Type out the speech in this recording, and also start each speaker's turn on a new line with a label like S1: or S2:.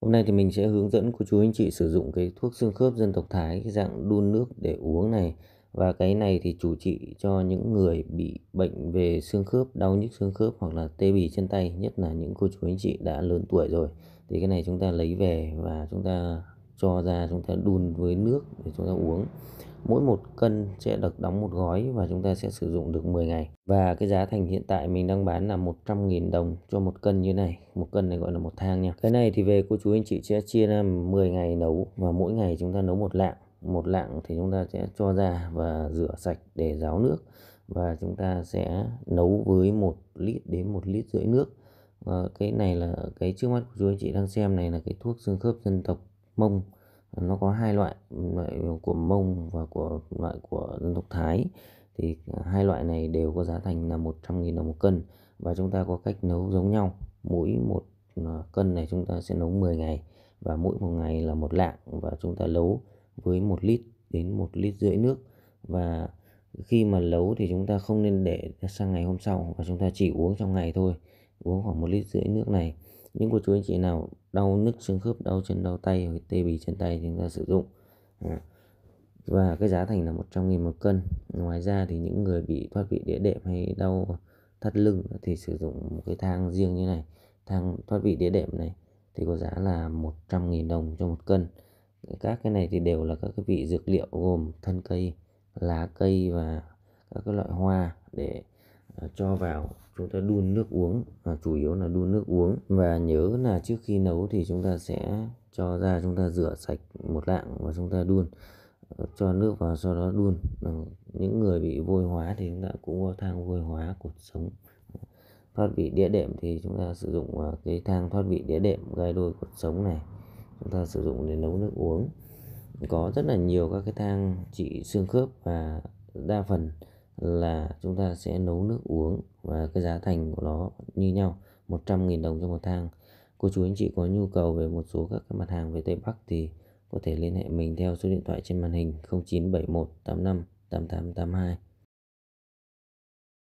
S1: Hôm nay thì mình sẽ hướng dẫn cô chú anh chị sử dụng cái thuốc xương khớp dân tộc Thái cái dạng đun nước để uống này và cái này thì chủ trị cho những người bị bệnh về xương khớp, đau nhức xương khớp hoặc là tê bì chân tay, nhất là những cô chú anh chị đã lớn tuổi rồi. Thì cái này chúng ta lấy về và chúng ta cho ra chúng ta đun với nước để chúng ta uống mỗi một cân sẽ được đóng một gói và chúng ta sẽ sử dụng được 10 ngày và cái giá thành hiện tại mình đang bán là 100.000 đồng cho một cân như này một cân này gọi là một thang nha cái này thì về cô chú anh chị sẽ chia ra 10 ngày nấu và mỗi ngày chúng ta nấu một lạng một lạng thì chúng ta sẽ cho ra và rửa sạch để ráo nước và chúng ta sẽ nấu với một lít đến một lít rưỡi nước và cái này là cái trước mắt của chú anh chị đang xem này là cái thuốc xương khớp dân tộc mông nó có hai loại loại của Mông và của loại của dân tộc Thái thì hai loại này đều có giá thành là 100.000 đồng một cân và chúng ta có cách nấu giống nhau mỗi một à, cân này chúng ta sẽ nấu 10 ngày và mỗi một ngày là một lạng và chúng ta nấu với một lít đến một lít rưỡi nước và khi mà nấu thì chúng ta không nên để sang ngày hôm sau và chúng ta chỉ uống trong ngày thôi uống khoảng một lít rưỡi nước này những cô chú anh chị nào đau nức xương khớp đau chân đau tay hoặc tê bì chân tay thì chúng ta sử dụng và cái giá thành là 100 nghìn một cân ngoài ra thì những người bị thoát vị đĩa đệm hay đau thắt lưng thì sử dụng một cái thang riêng như này thang thoát vị đĩa đệm này thì có giá là 100 nghìn đồng cho một cân các cái này thì đều là các cái vị dược liệu gồm thân cây lá cây và các cái loại hoa để À, cho vào chúng ta đun nước uống à, chủ yếu là đun nước uống và nhớ là trước khi nấu thì chúng ta sẽ cho ra chúng ta rửa sạch một lạng và chúng ta đun ờ, cho nước vào sau đó đun à, những người bị vôi hóa thì chúng ta cũng có thang vôi hóa cột sống thoát vị đĩa đệm thì chúng ta sử dụng à, cái thang thoát vị đĩa đệm gai đôi cột sống này chúng ta sử dụng để nấu nước uống có rất là nhiều các cái thang trị xương khớp và đa phần là chúng ta sẽ nấu nước uống và cái giá thành của nó như nhau 100.000 đồng cho một thang cô chú anh chị có nhu cầu về một số các cái mặt hàng về Tây Bắc thì có thể liên hệ mình theo số điện thoại trên màn hình 0971 85 8882